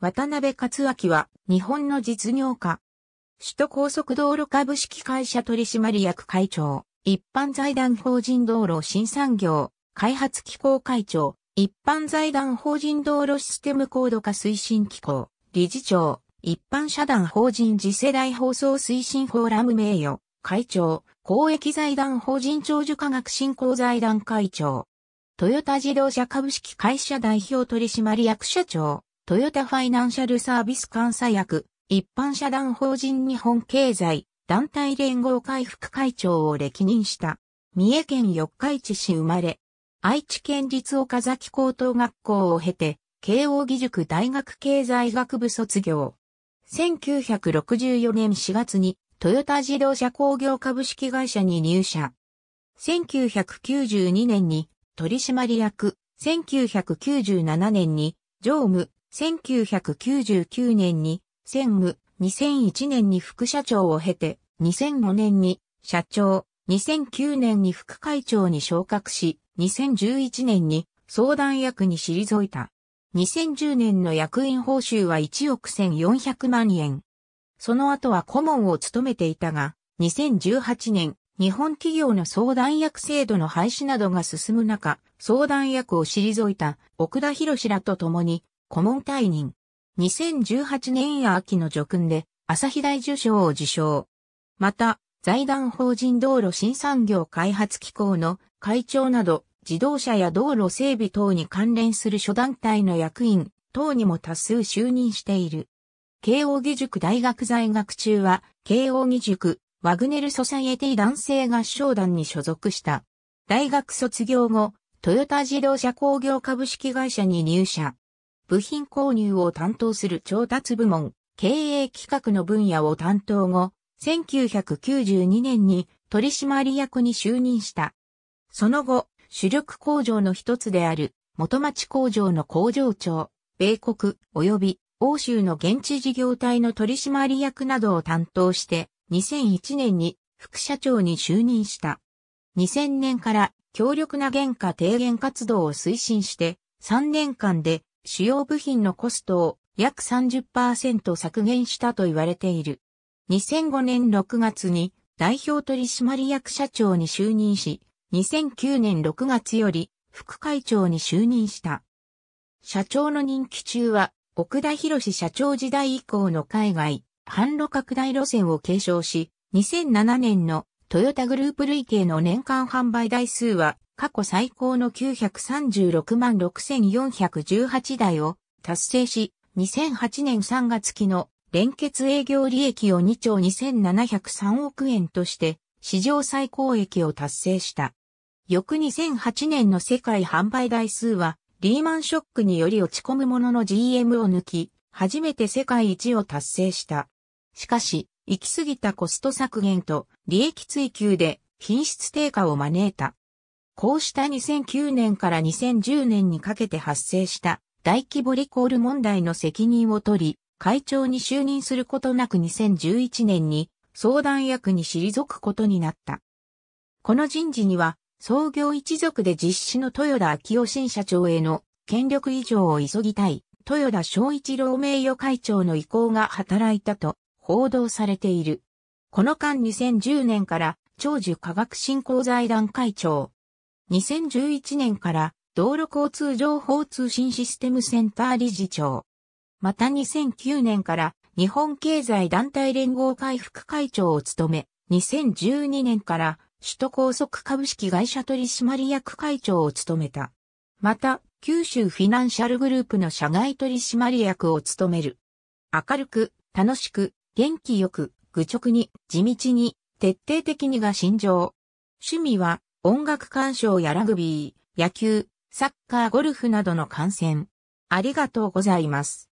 渡辺克明は日本の実業家。首都高速道路株式会社取締役会長、一般財団法人道路新産業、開発機構会長、一般財団法人道路システム高度化推進機構、理事長、一般社団法人次世代放送推進フォーラム名誉、会長、公益財団法人長寿科学振興財団会長、トヨタ自動車株式会社代表取締役社長、トヨタファイナンシャルサービス監査役、一般社団法人日本経済団体連合会副会長を歴任した。三重県四日市市生まれ。愛知県立岡崎高等学校を経て、慶応義塾大学経済学部卒業。1964年4月にトヨタ自動車工業株式会社に入社。1992年に取締役、1997年に常務、1999年に専務、2001年に副社長を経て、2005年に社長、2009年に副会長に昇格し、2011年に相談役に退いた。2010年の役員報酬は1億1400万円。その後は顧問を務めていたが、2018年、日本企業の相談役制度の廃止などが進む中、相談役を退いた奥田博らと共に顧問退任。2018年秋の叙勲で、朝日大受賞を受賞。また、財団法人道路新産業開発機構の会長など、自動車や道路整備等に関連する諸団体の役員等にも多数就任している。慶応義塾大学在学中は、慶応義塾、ワグネルソサイエティ男性合唱団に所属した。大学卒業後、トヨタ自動車工業株式会社に入社。部品購入を担当する調達部門、経営企画の分野を担当後、1992年に取締役に就任した。その後、主力工場の一つである元町工場の工場長、米国及び欧州の現地事業体の取締役などを担当して2001年に副社長に就任した。2000年から強力な原価低減活動を推進して3年間で主要部品のコストを約30%削減したと言われている。2005年6月に代表取締役社長に就任し、2009年6月より副会長に就任した。社長の任期中は、奥田博社長時代以降の海外、販路拡大路線を継承し、2007年のトヨタグループ累計の年間販売台数は過去最高の936万6418台を達成し、2008年3月期の連結営業利益を2兆2703億円として史上最高益を達成した。翌2008年の世界販売台数はリーマンショックにより落ち込むものの GM を抜き、初めて世界一を達成した。しかし、行き過ぎたコスト削減と利益追求で品質低下を招いた。こうした2009年から2010年にかけて発生した大規模リコール問題の責任を取り、会長に就任することなく2011年に相談役に退くことになった。この人事には、創業一族で実施の豊田昭夫新社長への権力移譲を急ぎたい、豊田昭一郎名誉会長の意向が働いたと報道されている。この間2010年から長寿科学振興財団会長、2011年から道路交通情報通信システムセンター理事長。また2009年から日本経済団体連合会副会長を務め、2012年から首都高速株式会社取締役会長を務めた。また、九州フィナンシャルグループの社外取締役を務める。明るく、楽しく、元気よく、愚直に、地道に、徹底的にが心情。趣味は、音楽鑑賞やラグビー、野球、サッカー、ゴルフなどの観戦。ありがとうございます。